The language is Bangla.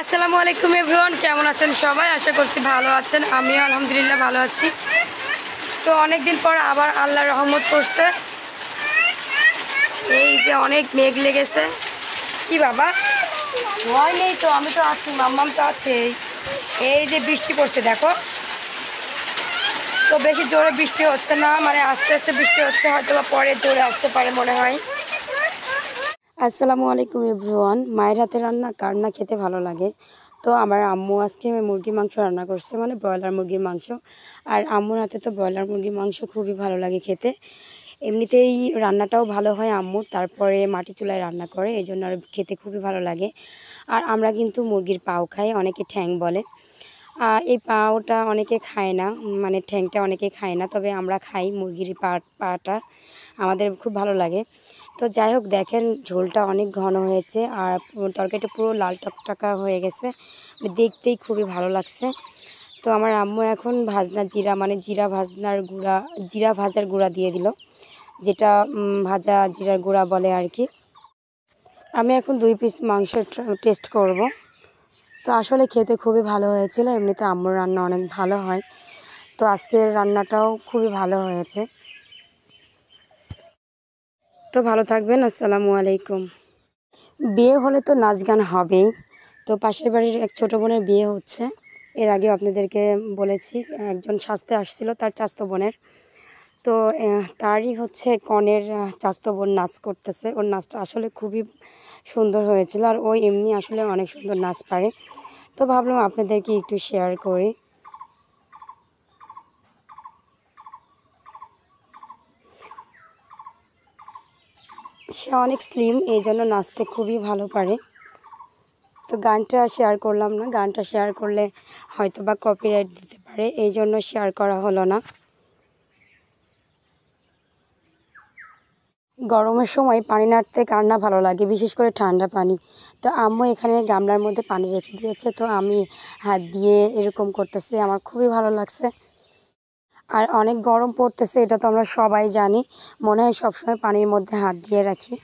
আসসালামু আলাইকুম এভরিওয়ান কেমন আছেন সবাই আশা করছি ভালো আছেন আমিও আলহামদুলিল্লাহ ভালো আছি তো অনেক দিন পর আবার আল্লাহ রহমত করছে এই যে অনেক মেঘ লেগেছে কি বাবা ভয় নেই তো আমি তো আছি মাম্মাম তো আছেই এই যে বৃষ্টি পড়ছে দেখো তো বেশি জোরে বৃষ্টি হচ্ছে না মানে আস্তে আস্তে বৃষ্টি হচ্ছে হয়তো বা পরে জোরে আসতে পারে মনে হয় আসসালামু আলাইকুম এভরিওয়ান মায়ের হাতে রান্না কার না খেতে ভালো লাগে তো আমার আম্মু আজকে মুরগির মাংস রান্না করছে মানে ব্রয়লার মুরগির মাংস আর আম্মুর হাতে তো ব্রয়লার মুরগির মাংস খুবই ভালো লাগে খেতে এমনিতেই রান্নাটাও ভালো হয় আম্মুর তারপরে মাটি চুলায় রান্না করে এই জন্য আর খেতে খুবই ভালো লাগে আর আমরা কিন্তু মুরগির পাও খাই অনেকে ঠ্যাং বলে এই পাওটা অনেকে খায় না মানে ঠ্যাংটা অনেকে খায় না তবে আমরা খাই মুরগির পা পাটা আমাদের খুব ভালো লাগে তো যাই হোক দেখেন ঝোলটা অনেক ঘন হয়েছে আর তরকারিটা পুরো লাল টকটকা হয়ে গেছে মানে দেখতেই খুবই ভালো লাগছে তো আমার আম্মু এখন ভাজনা জিরা মানে জিরা ভাজনার গুঁড়া জিরা ভাজার গুঁড়া দিয়ে দিল যেটা ভাজা জিরার গুঁড়া বলে আর কি আমি এখন দুই পিস মাংস টেস্ট করব তো আসলে খেতে খুবই ভালো হয়েছিল এমনিতে আম্মুর রান্না অনেক ভালো হয় তো আজকের রান্নাটাও খুবই ভালো হয়েছে তো ভালো থাকবেন আসসালামু আলাইকুম বিয়ে হলে তো নাচ গান হবেই তো পাশের বাড়ির এক ছোটো বোনের বিয়ে হচ্ছে এর আগে আপনাদেরকে বলেছি একজন স্বাস্থ্য আসছিল তার চাস্ত বোনের তো তারই হচ্ছে কনের চাস্ত বোন নাচ করতেছে ওর নাচটা আসলে খুবই সুন্দর হয়েছিল আর ও এমনি আসলে অনেক সুন্দর নাচ পারে তো ভাবলাম আপনাদেরকে একটু শেয়ার করি সে অনেক স্লিম এই জন্য নাচতে খুবই ভালো পারে তো গানটা শেয়ার করলাম না গানটা শেয়ার করলে হয়তো বা কপিরাইট দিতে পারে এই জন্য শেয়ার করা হলো না গরমের সময় পানি নাড়তে কার না ভালো লাগে বিশেষ করে ঠান্ডা পানি তো আম্মু এখানে গামলার মধ্যে পানি রেখে দিয়েছে তো আমি হাত দিয়ে এরকম করতেছি আমার খুবই ভালো লাগছে আর অনেক গরম পড়তেছে এটা তো আমরা সবাই জানি মনে হয় সবসময় পানির মধ্যে হাত দিয়ে রাখি